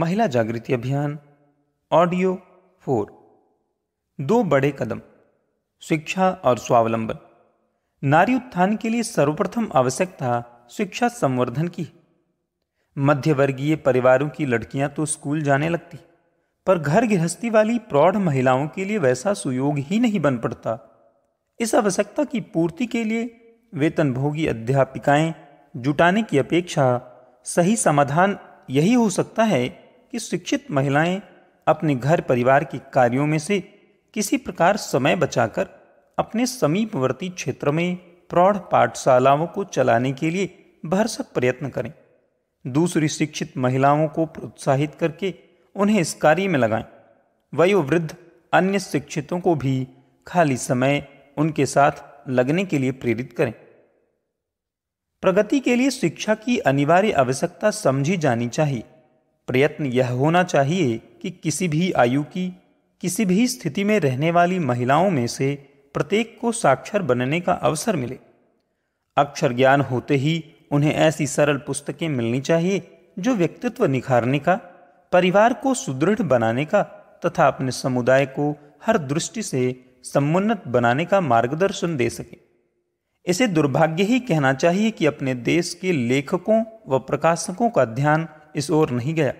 महिला जागृति अभियान ऑडियो फोर दो बड़े कदम शिक्षा और स्वावलंबन नारी उत्थान के लिए सर्वप्रथम आवश्यकता शिक्षा संवर्धन की मध्यवर्गीय परिवारों की लड़कियां तो स्कूल जाने लगती पर घर गृहस्थी वाली प्रौढ़ महिलाओं के लिए वैसा सुयोग ही नहीं बन पड़ता इस आवश्यकता की पूर्ति के लिए वेतनभोगी अध्यापिकाएं जुटाने की अपेक्षा सही समाधान यही हो सकता है कि शिक्षित महिलाएं अपने घर परिवार के कार्यों में से किसी प्रकार समय बचाकर अपने समीपवर्ती क्षेत्र में प्रौढ़ पाठशालाओं को चलाने के लिए भरसक प्रयत्न करें दूसरी शिक्षित महिलाओं को प्रोत्साहित करके उन्हें इस कार्य में लगाएं वयोवृद्ध अन्य शिक्षितों को भी खाली समय उनके साथ लगने के लिए प्रेरित करें प्रगति के लिए शिक्षा की अनिवार्य आवश्यकता समझी जानी चाहिए प्रयत्न यह होना चाहिए कि किसी भी आयु की किसी भी स्थिति में रहने वाली महिलाओं में से प्रत्येक को साक्षर बनने का अवसर मिले अक्षर ज्ञान होते ही उन्हें ऐसी सरल पुस्तकें मिलनी चाहिए जो व्यक्तित्व निखारने का परिवार को सुदृढ़ बनाने का तथा अपने समुदाय को हर दृष्टि से समुन्नत बनाने का मार्गदर्शन दे सके इसे दुर्भाग्य ही कहना चाहिए कि अपने देश के लेखकों व प्रकाशकों का ध्यान इस ओर नहीं गया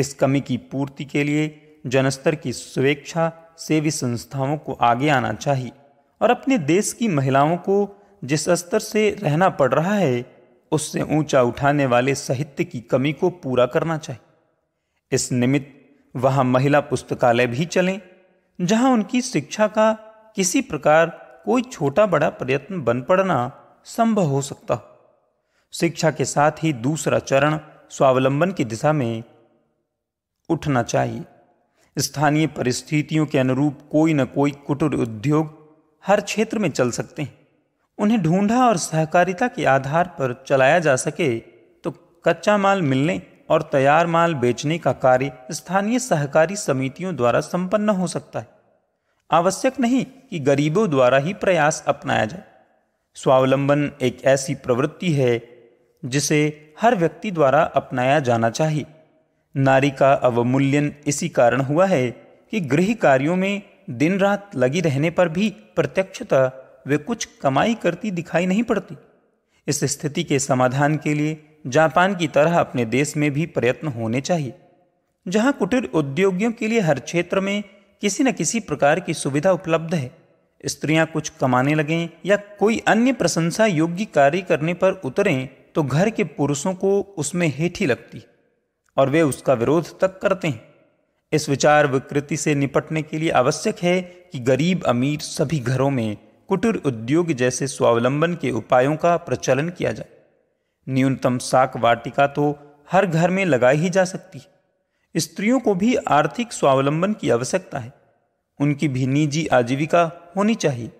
इस कमी की पूर्ति के लिए जनस्तर की स्वेच्छा सेवी संस्थाओं को आगे आना चाहिए और अपने देश की महिलाओं को जिस स्तर से रहना पड़ रहा है उससे ऊंचा उठाने वाले साहित्य की कमी को पूरा करना चाहिए इस निमित्त वहां महिला पुस्तकालय भी चलें जहां उनकी शिक्षा का किसी प्रकार कोई छोटा बड़ा प्रयत्न बन पड़ना संभव हो सकता हो शिक्षा के साथ ही दूसरा चरण स्वावलंबन की दिशा में उठना चाहिए स्थानीय परिस्थितियों के अनुरूप कोई न कोई कुटुर उद्योग हर क्षेत्र में चल सकते हैं उन्हें ढूंढा और सहकारिता के आधार पर चलाया जा सके तो कच्चा माल मिलने और तैयार माल बेचने का कार्य स्थानीय सहकारी समितियों द्वारा संपन्न हो सकता है आवश्यक नहीं कि गरीबों द्वारा ही प्रयास अपनाया जाए स्वावलंबन एक ऐसी प्रवृत्ति है जिसे हर व्यक्ति द्वारा अपनाया जाना चाहिए नारी का अवमूल्यन इसी कारण हुआ है कि गृह कार्यों में दिन रात लगी रहने पर भी प्रत्यक्षता वे कुछ कमाई करती दिखाई नहीं पड़ती इस स्थिति के समाधान के लिए जापान की तरह अपने देश में भी प्रयत्न होने चाहिए जहां कुटीर उद्योगियों के लिए हर क्षेत्र में किसी न किसी प्रकार की सुविधा उपलब्ध है स्त्रियां कुछ कमाने लगें या कोई अन्य प्रशंसा योग्य कार्य करने पर उतरें तो घर के पुरुषों को उसमें हेठी लगती और वे उसका विरोध तक करते हैं इस विचार विकृति से निपटने के लिए आवश्यक है कि गरीब अमीर सभी घरों में कुटीर उद्योग जैसे स्वावलंबन के उपायों का प्रचलन किया जाए न्यूनतम साक वाटिका तो हर घर में लगाई ही जा सकती है स्त्रियों को भी आर्थिक स्वावलंबन की आवश्यकता है उनकी भी निजी आजीविका होनी चाहिए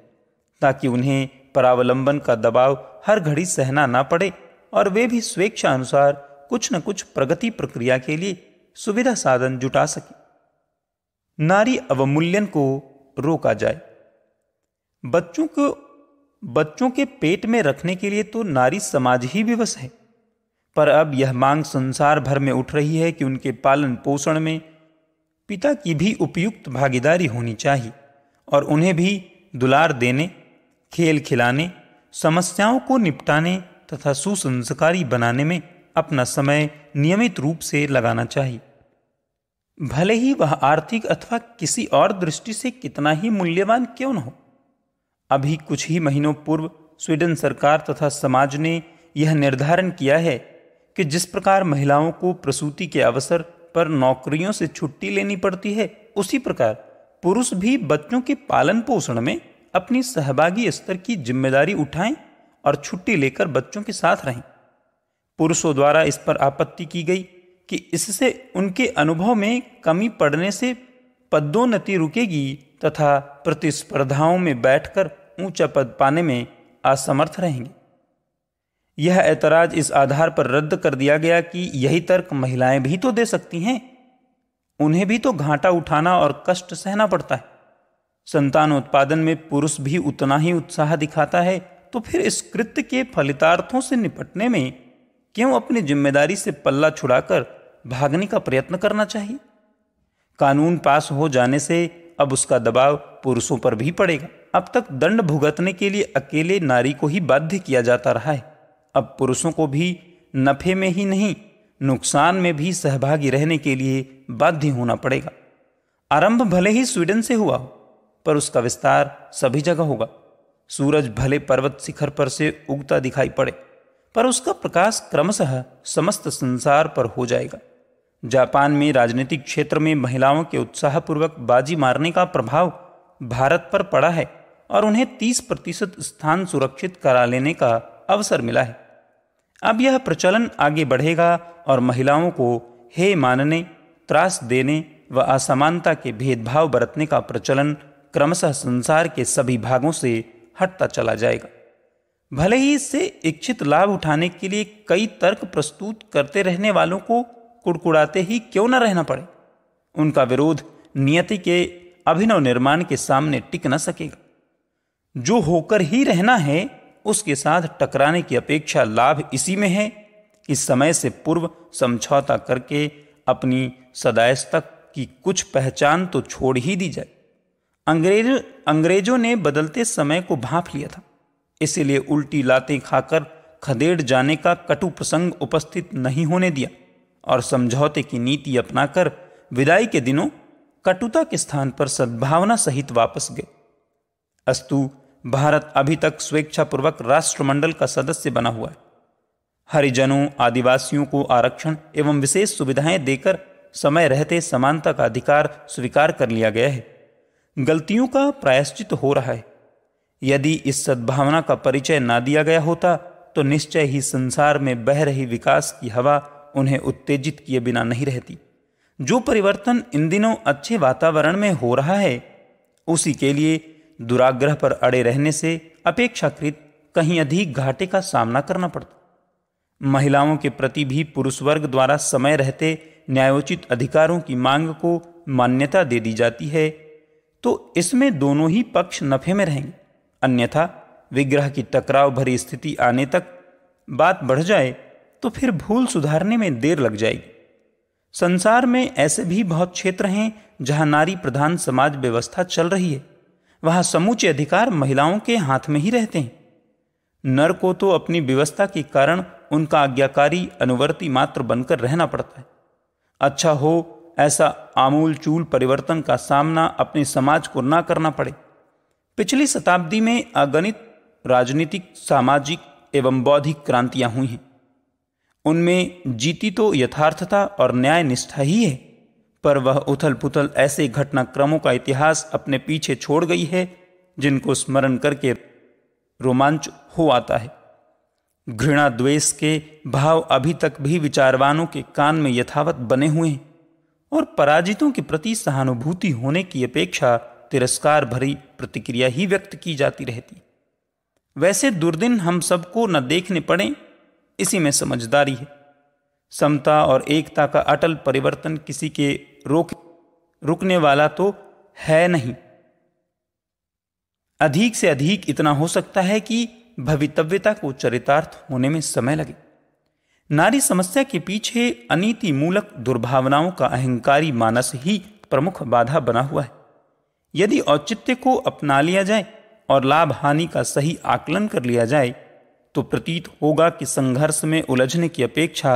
ताकि उन्हें परावलंबन का दबाव हर घड़ी सहना ना पड़े और वे भी स्वेच्छा अनुसार कुछ न कुछ प्रगति प्रक्रिया के लिए सुविधा साधन जुटा सके नारी अवमूल्यन को रोका जाए बच्चों को बच्चों के पेट में रखने के लिए तो नारी समाज ही विवश है पर अब यह मांग संसार भर में उठ रही है कि उनके पालन पोषण में पिता की भी उपयुक्त भागीदारी होनी चाहिए और उन्हें भी दुलार देने खेल खिलाने समस्याओं को निपटाने तथा सुसंस्कारी बनाने में अपना समय नियमित रूप से लगाना चाहिए भले ही वह आर्थिक अथवा किसी और दृष्टि से कितना ही मूल्यवान क्यों न हो अभी कुछ ही महीनों पूर्व स्वीडन सरकार तथा समाज ने यह निर्धारण किया है कि जिस प्रकार महिलाओं को प्रसूति के अवसर पर नौकरियों से छुट्टी लेनी पड़ती है उसी प्रकार पुरुष भी बच्चों के पालन पोषण में अपनी सहभागी स्तर की जिम्मेदारी उठाएं और छुट्टी लेकर बच्चों के साथ रहें पुरुषों द्वारा इस पर आपत्ति की गई कि इससे उनके अनुभव में कमी पड़ने से पदोन्नति रुकेगी तथा प्रतिस्पर्धाओं में बैठकर ऊंचा पद पाने में असमर्थ रहेंगे यह ऐतराज इस आधार पर रद्द कर दिया गया कि यही तर्क महिलाएं भी तो दे सकती हैं उन्हें भी तो घाटा उठाना और कष्ट सहना पड़ता है संतान उत्पादन में पुरुष भी उतना ही उत्साह दिखाता है तो फिर इस कृत्य के फलितार्थों से निपटने में क्यों अपनी जिम्मेदारी से पल्ला छुड़ाकर भागने का प्रयत्न करना चाहिए कानून पास हो जाने से अब उसका दबाव पुरुषों पर भी पड़ेगा अब तक दंड भुगतने के लिए अकेले नारी को ही बाध्य किया जाता रहा है अब पुरुषों को भी नफे में ही नहीं नुकसान में भी सहभागी रहने के लिए बाध्य होना पड़ेगा आरंभ भले ही स्वीडन से हुआ हो पर उसका विस्तार सभी जगह होगा सूरज भले पर्वत शिखर पर से उगता दिखाई पड़े पर उसका प्रकाश क्रमशः समस्त संसार पर हो जाएगा जापान में राजनीतिक क्षेत्र में महिलाओं के उत्साहपूर्वक बाजी मारने का प्रभाव भारत पर पड़ा है और उन्हें 30 प्रतिशत स्थान सुरक्षित करा लेने का अवसर मिला है अब यह प्रचलन आगे बढ़ेगा और महिलाओं को हे मानने त्रास देने व असमानता के भेदभाव बरतने का प्रचलन क्रमशः संसार के सभी भागों से हटता चला जाएगा भले ही इससे इच्छित लाभ उठाने के लिए कई तर्क प्रस्तुत करते रहने वालों को कुड़कुड़ाते ही क्यों न रहना पड़े उनका विरोध नियति के अभिनव निर्माण के सामने टिक न सकेगा जो होकर ही रहना है उसके साथ टकराने की अपेक्षा लाभ इसी में है कि समय से पूर्व समझौता करके अपनी सदायस्तक की कुछ पहचान तो छोड़ ही दी जाए अंग्रेज अंग्रेजों ने बदलते समय को भाप लिया था इसलिए उल्टी लातें खाकर खदेड़ जाने का कटु प्रसंग उपस्थित नहीं होने दिया और समझौते की नीति अपनाकर विदाई के दिनों कटुता के स्थान पर सद्भावना सहित वापस गए अस्तु भारत अभी तक स्वेच्छापूर्वक राष्ट्रमंडल का सदस्य बना हुआ है हरिजनों आदिवासियों को आरक्षण एवं विशेष सुविधाएं देकर समय रहते समानता का अधिकार स्वीकार कर लिया गया है गलतियों का प्रायश्चित हो रहा है यदि इस सद्भावना का परिचय ना दिया गया होता तो निश्चय ही संसार में बह रही विकास की हवा उन्हें उत्तेजित किए बिना नहीं रहती जो परिवर्तन इन दिनों अच्छे वातावरण में हो रहा है उसी के लिए दुराग्रह पर अड़े रहने से अपेक्षाकृत कहीं अधिक घाटे का सामना करना पड़ता महिलाओं के प्रति भी पुरुष वर्ग द्वारा समय रहते न्यायोचित अधिकारों की मांग को मान्यता दे दी जाती है तो इसमें दोनों ही पक्ष नफे में रहेंगे अन्यथा विग्रह की टकराव भरी स्थिति आने तक बात बढ़ जाए तो फिर भूल सुधारने में देर लग जाएगी संसार में ऐसे भी बहुत क्षेत्र हैं जहां नारी प्रधान समाज व्यवस्था चल रही है वहां समूचे अधिकार महिलाओं के हाथ में ही रहते हैं नर को तो अपनी व्यवस्था के कारण उनका आज्ञाकारी अनुवर्ती मात्र बनकर रहना पड़ता है अच्छा हो ऐसा आमूल चूल परिवर्तन का सामना अपने समाज को ना करना पड़े पिछली शताब्दी में अगणित राजनीतिक सामाजिक एवं बौद्धिक क्रांतियां हुई हैं उनमें जीती तो यथार्थता और न्याय निष्ठा ही है पर वह उथल पुथल ऐसे घटनाक्रमों का इतिहास अपने पीछे छोड़ गई है जिनको स्मरण करके रोमांच हो आता है घृणा द्वेष के भाव अभी तक भी विचारवानों के कान में यथावत बने हुए हैं और पराजितों के प्रति सहानुभूति होने की अपेक्षा तिरस्कार भरी प्रतिक्रिया ही व्यक्त की जाती रहती वैसे दुर्दिन हम सबको न देखने पड़े इसी में समझदारी है समता और एकता का अटल परिवर्तन किसी के रोक रुकने वाला तो है नहीं अधिक से अधिक इतना हो सकता है कि भवितव्यता को चरितार्थ होने में समय लगे नारी समस्या के पीछे अनीति मूलक दुर्भावनाओं का अहंकारी मानस ही प्रमुख बाधा बना हुआ है यदि औचित्य को अपना लिया जाए और लाभ हानि का सही आकलन कर लिया जाए तो प्रतीत होगा कि संघर्ष में उलझने की अपेक्षा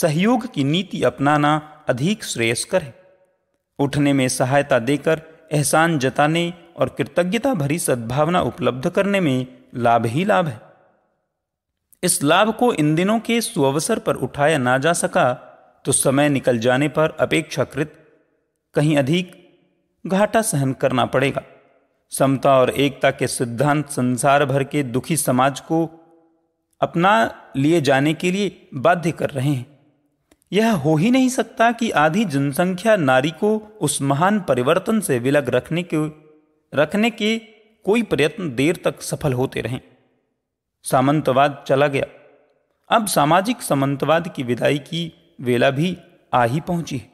सहयोग की नीति अपनाना अधिक श्रेयस्कर है उठने में सहायता देकर एहसान जताने और कृतज्ञता भरी सद्भावना उपलब्ध करने में लाभ ही लाभ है इस लाभ को इन दिनों के सुअवसर पर उठाया ना जा सका तो समय निकल जाने पर अपेक्षाकृत कहीं अधिक घाटा सहन करना पड़ेगा समता और एकता के सिद्धांत संसार भर के दुखी समाज को अपना लिए जाने के लिए बाध्य कर रहे हैं यह हो ही नहीं सकता कि आधी जनसंख्या नारी को उस महान परिवर्तन से विलग रखने के रखने के कोई प्रयत्न देर तक सफल होते रहें सामंतवाद चला गया अब सामाजिक सामंतवाद की विदाई की वेला भी आ ही पहुंची है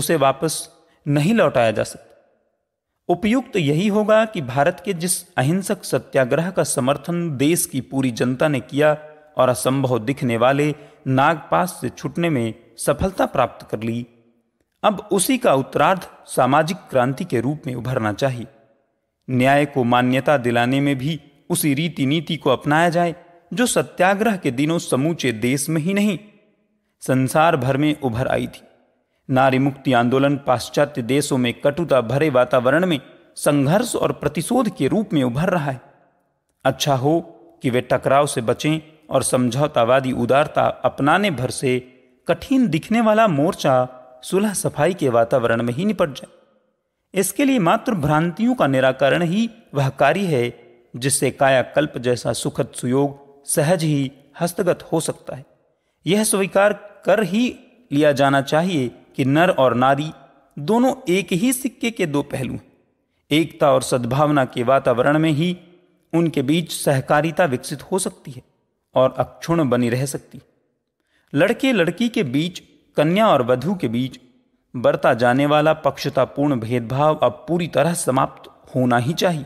उसे वापस नहीं लौटाया जा सकता उपयुक्त तो यही होगा कि भारत के जिस अहिंसक सत्याग्रह का समर्थन देश की पूरी जनता ने किया और असंभव दिखने वाले नागपास से छूटने में सफलता प्राप्त कर ली अब उसी का उत्तरार्ध सामाजिक क्रांति के रूप में उभरना चाहिए न्याय को मान्यता दिलाने में भी उसी रीति नीति को अपनाया जाए जो सत्याग्रह के दिनों समूचे देश में ही नहीं संसार भर में उभर आई थी नारी मुक्ति आंदोलन पाश्चात्य देशों में कटुता भरे वातावरण में संघर्ष और प्रतिशोध के रूप में उभर रहा है अच्छा हो कि वे टकराव से बचें और समझौतावादी उदारता अपनाने भर से कठिन दिखने वाला मोर्चा सुलह सफाई के वातावरण में ही निपट जाए इसके लिए मात्र भ्रांतियों का निराकरण ही वह कार्य है जिससे कायाकल्प जैसा सुखद सुयोग सहज ही हस्तगत हो सकता है यह स्वीकार कर ही लिया जाना चाहिए कि नर और नारी दोनों एक ही सिक्के के दो पहलू हैं एकता और सद्भावना के वातावरण में ही उनके बीच सहकारिता विकसित हो सकती है और अक्षुण बनी रह सकती लड़के लड़की के बीच कन्या और वधु के बीच बरता जाने वाला पक्षतापूर्ण भेदभाव अब पूरी तरह समाप्त होना ही चाहिए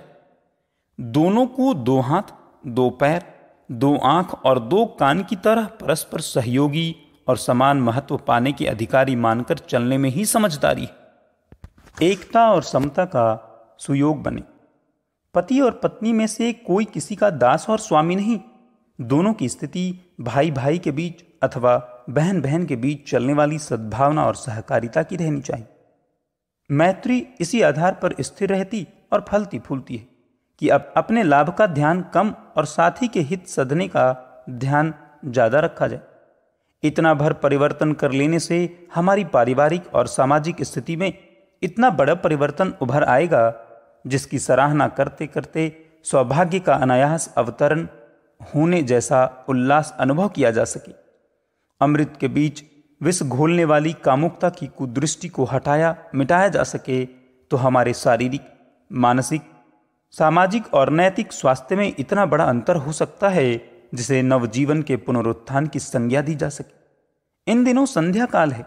दोनों को दो हाथ दो पैर दो आंख और दो कान की तरह परस्पर सहयोगी और समान महत्व पाने के अधिकारी मानकर चलने में ही समझदारी है एकता और समता का सुयोग बने पति और पत्नी में से कोई किसी का दास और स्वामी नहीं दोनों की स्थिति भाई भाई के बीच अथवा बहन बहन के बीच चलने वाली सद्भावना और सहकारिता की रहनी चाहिए मैत्री इसी आधार पर स्थिर रहती और फलती फूलती है कि अब अपने लाभ का ध्यान कम और साथी के हित सधने का ध्यान ज़्यादा रखा जाए इतना भर परिवर्तन कर लेने से हमारी पारिवारिक और सामाजिक स्थिति में इतना बड़ा परिवर्तन उभर आएगा जिसकी सराहना करते करते सौभाग्य का अनायास अवतरण होने जैसा उल्लास अनुभव किया जा सके अमृत के बीच विष घोलने वाली कामुकता की कुदृष्टि को हटाया मिटाया जा सके तो हमारे शारीरिक मानसिक सामाजिक और नैतिक स्वास्थ्य में इतना बड़ा अंतर हो सकता है जिसे नवजीवन के पुनरुत्थान की संज्ञा दी जा सके इन दिनों संध्या काल है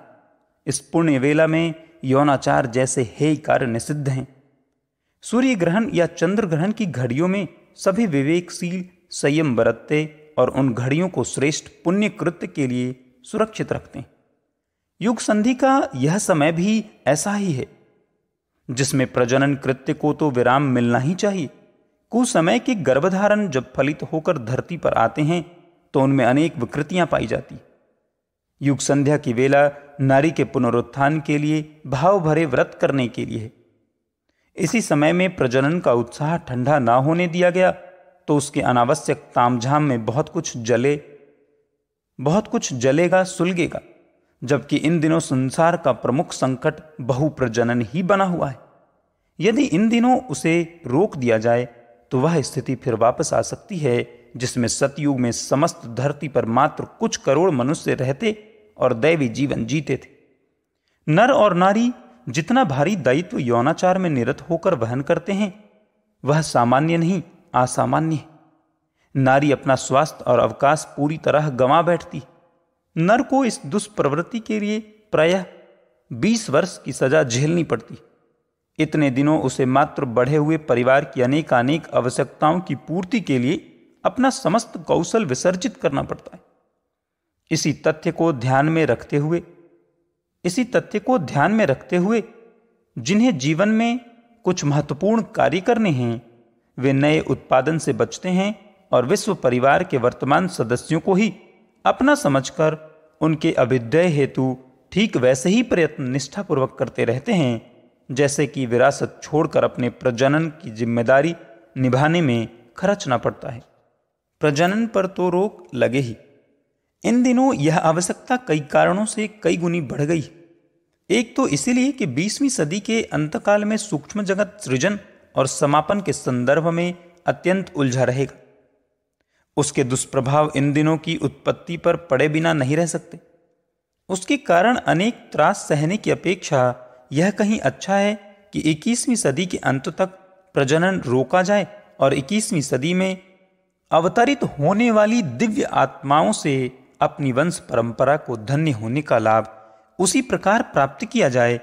इस पुण्य वेला में यौनाचार जैसे हेय कार्य निषिद्ध हैं सूर्य ग्रहण या चंद्र ग्रहण की घड़ियों में सभी विवेकशील संयम बरतते और उन घड़ियों को श्रेष्ठ पुण्य कृत्य के लिए सुरक्षित रखते हैं युग संधि का यह समय भी ऐसा ही है जिसमें प्रजनन कृत्य को तो विराम मिलना ही चाहिए कुछ समय के गर्भधारण जब फलित होकर धरती पर आते हैं तो उनमें अनेक विकृतियां पाई जाती युग संध्या की वेला नारी के पुनरुत्थान के लिए भाव भरे व्रत करने के लिए है इसी समय में प्रजनन का उत्साह ठंडा ना होने दिया गया तो उसके अनावश्यक तामझाम में बहुत कुछ जले बहुत कुछ जलेगा सुलगेगा जबकि इन दिनों संसार का प्रमुख संकट बहुप्रजनन ही बना हुआ है यदि इन दिनों उसे रोक दिया जाए तो वह स्थिति फिर वापस आ सकती है जिसमें सतयुग में समस्त धरती पर मात्र कुछ करोड़ मनुष्य रहते और दैवी जीवन जीते थे नर और नारी जितना भारी दायित्व यौनाचार में निरत होकर वहन करते हैं वह सामान्य नहीं असामान्य नारी अपना स्वास्थ्य और अवकाश पूरी तरह गंवा बैठती है नर को इस दुष्प्रवृत्ति के लिए प्रायः बीस वर्ष की सजा झेलनी पड़ती इतने दिनों उसे मात्र बढ़े हुए परिवार की अनेक आवश्यकताओं की पूर्ति के लिए अपना समस्त कौशल विसर्जित करना पड़ता है इसी तथ्य को ध्यान में रखते हुए इसी तथ्य को ध्यान में रखते हुए जिन्हें जीवन में कुछ महत्वपूर्ण कार्य करने हैं वे नए उत्पादन से बचते हैं और विश्व परिवार के वर्तमान सदस्यों को ही अपना समझकर उनके अभिद्वय हेतु ठीक वैसे ही प्रयत्न निष्ठापूर्वक करते रहते हैं जैसे कि विरासत छोड़कर अपने प्रजनन की जिम्मेदारी निभाने में खर्चना पड़ता है प्रजनन पर तो रोक लगे ही इन दिनों यह आवश्यकता कई कारणों से कई गुनी बढ़ गई एक तो इसीलिए कि 20वीं सदी के अंतकाल में सूक्ष्म जगत सृजन और समापन के संदर्भ में अत्यंत उलझा रहेगा उसके दुष्प्रभाव इन दिनों की उत्पत्ति पर पड़े बिना नहीं रह सकते उसके कारण अनेक त्रास सहने की अपेक्षा यह कहीं अच्छा है कि 21वीं सदी के अंत तक प्रजनन रोका जाए और 21वीं सदी में अवतरित होने वाली दिव्य आत्माओं से अपनी वंश परंपरा को धन्य होने का लाभ उसी प्रकार प्राप्त किया जाए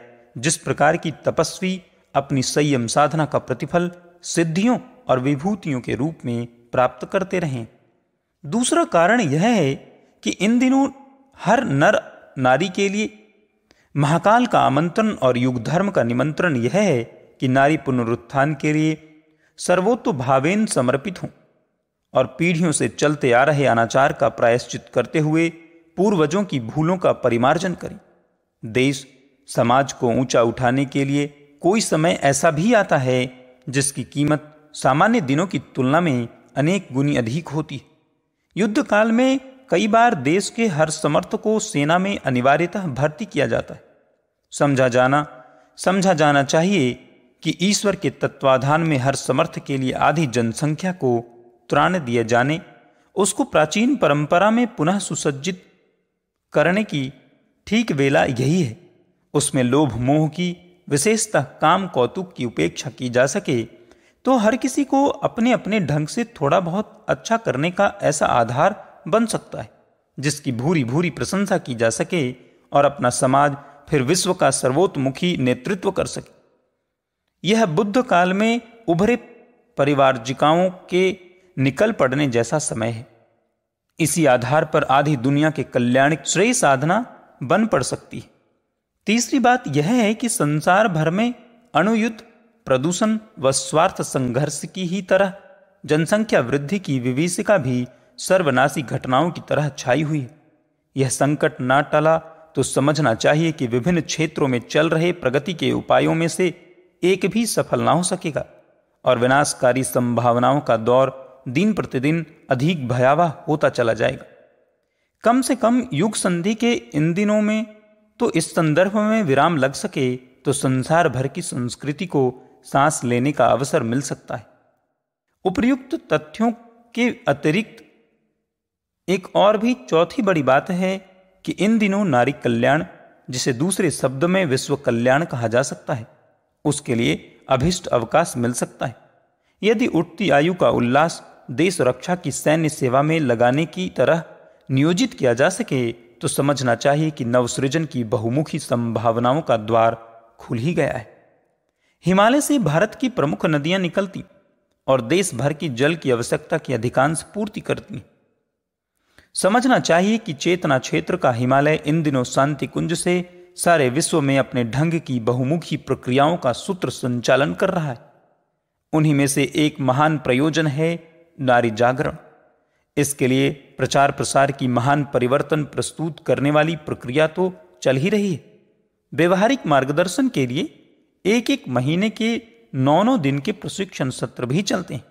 जिस प्रकार की तपस्वी अपनी संयम साधना का प्रतिफल सिद्धियों और विभूतियों के रूप में प्राप्त करते रहें दूसरा कारण यह है कि इन दिनों हर नर नारी के लिए महाकाल का आमंत्रण और युग धर्म का निमंत्रण यह है कि नारी पुनरुत्थान के लिए सर्वोत्तम भावेन समर्पित हों और पीढ़ियों से चलते आ रहे अनाचार का प्रायश्चित करते हुए पूर्वजों की भूलों का परिमार्जन करें देश समाज को ऊंचा उठाने के लिए कोई समय ऐसा भी आता है जिसकी कीमत सामान्य दिनों की तुलना में अनेक गुनी अधिक होती है युद्ध काल में कई बार देश के हर समर्थ को सेना में अनिवार्यतः भर्ती किया जाता है समझा जाना समझा जाना चाहिए कि ईश्वर के तत्वाधान में हर समर्थ के लिए आधी जनसंख्या को त्राण दिए जाने उसको प्राचीन परंपरा में पुनः सुसज्जित करने की ठीक वेला यही है उसमें लोभ मोह की विशेषतः काम कौतुक की उपेक्षा की जा सके तो हर किसी को अपने अपने ढंग से थोड़ा बहुत अच्छा करने का ऐसा आधार बन सकता है जिसकी भूरी भूरी प्रशंसा की जा सके और अपना समाज फिर विश्व का सर्वोत्मुखी नेतृत्व कर सके यह बुद्ध काल में उभरे परिवारजिकाओं के निकल पड़ने जैसा समय है इसी आधार पर आधी दुनिया के कल्याण श्रेय साधना बन पड़ सकती है तीसरी बात यह है कि संसार भर में अणुयुद्ध प्रदूषण व स्वार्थ संघर्ष की ही तरह जनसंख्या वृद्धि की विभीषिका भी सर्वनाशी घटनाओं की तरह छाई हुई यह संकट न टला तो समझना चाहिए कि विभिन्न क्षेत्रों में चल रहे प्रगति के उपायों में से एक भी सफल ना हो सकेगा और विनाशकारी संभावनाओं का दौर दिन प्रतिदिन अधिक भयावह होता चला जाएगा कम से कम युग संधि के इन दिनों में तो इस संदर्भ में विराम लग सके तो संसार भर की संस्कृति को सांस लेने का अवसर मिल सकता है उपयुक्त तथ्यों के अतिरिक्त एक और भी चौथी बड़ी बात है कि इन दिनों नारी कल्याण जिसे दूसरे शब्द में विश्व कल्याण कहा जा सकता है उसके लिए अभिष्ट अवकाश मिल सकता है यदि उठती आयु का उल्लास देश रक्षा की सैन्य सेवा में लगाने की तरह नियोजित किया जा सके तो समझना चाहिए कि नवसृजन की बहुमुखी संभावनाओं का द्वार खुल ही गया है हिमालय से भारत की प्रमुख नदियां निकलती और देश भर की जल की आवश्यकता की अधिकांश पूर्ति करती समझना चाहिए कि चेतना क्षेत्र का हिमालय इन दिनों शांति कुंज से सारे विश्व में अपने ढंग की बहुमुखी प्रक्रियाओं का सूत्र संचालन कर रहा है उन्हीं में से एक महान प्रयोजन है नारी जागरण इसके लिए प्रचार प्रसार की महान परिवर्तन प्रस्तुत करने वाली प्रक्रिया तो चल ही रही है व्यवहारिक मार्गदर्शन के लिए एक एक महीने के नौ नौ दिन के प्रशिक्षण सत्र भी चलते हैं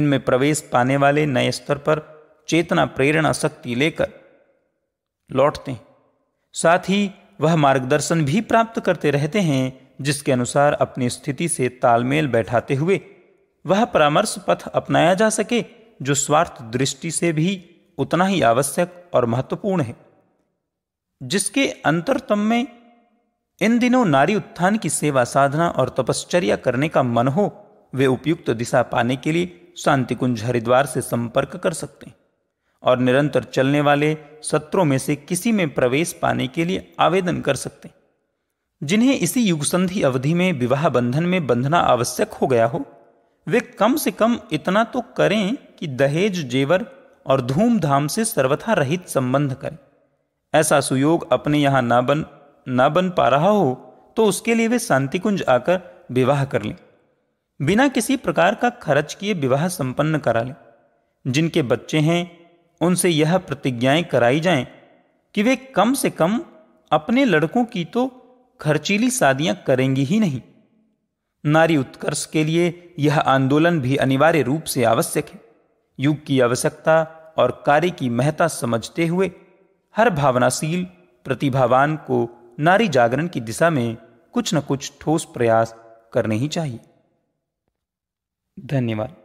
इनमें प्रवेश पाने वाले नए स्तर पर चेतना प्रेरणा शक्ति लेकर लौटते हैं साथ ही वह मार्गदर्शन भी प्राप्त करते रहते हैं जिसके अनुसार अपनी स्थिति से तालमेल बैठाते हुए वह परामर्श पथ अपनाया जा सके जो स्वार्थ दृष्टि से भी उतना ही आवश्यक और महत्वपूर्ण है जिसके अंतरतम में इन दिनों नारी उत्थान की सेवा साधना और तपश्चर्या करने का मन हो वे उपयुक्त दिशा पाने के लिए शांति कुंज हरिद्वार से संपर्क कर सकते हैं और निरंतर चलने वाले सत्रों में से किसी में प्रवेश पाने के लिए आवेदन कर सकते हैं जिन्हें इसी युग संधि अवधि में विवाह बंधन में बंधना आवश्यक हो गया हो वे कम से कम इतना तो करें कि दहेज जेवर और धूमधाम से सर्वथा रहित संबंध करें ऐसा सुयोग अपने यहां ना बन न बन पा रहा हो तो उसके लिए वे शांति कुंज आकर विवाह कर लें बिना किसी प्रकार का खर्च किए विवाह संपन्न करा लें जिनके बच्चे हैं उनसे यह प्रतिज्ञाएं कराई जाएं कि वे कम से कम अपने लड़कों की तो खर्चीली शादियां करेंगी ही नहीं नारी उत्कर्ष के लिए यह आंदोलन भी अनिवार्य रूप से आवश्यक है युग की आवश्यकता और कार्य की महत्ता समझते हुए हर भावनाशील प्रतिभावान को नारी जागरण की दिशा में कुछ न कुछ ठोस प्रयास करने ही चाहिए धन्यवाद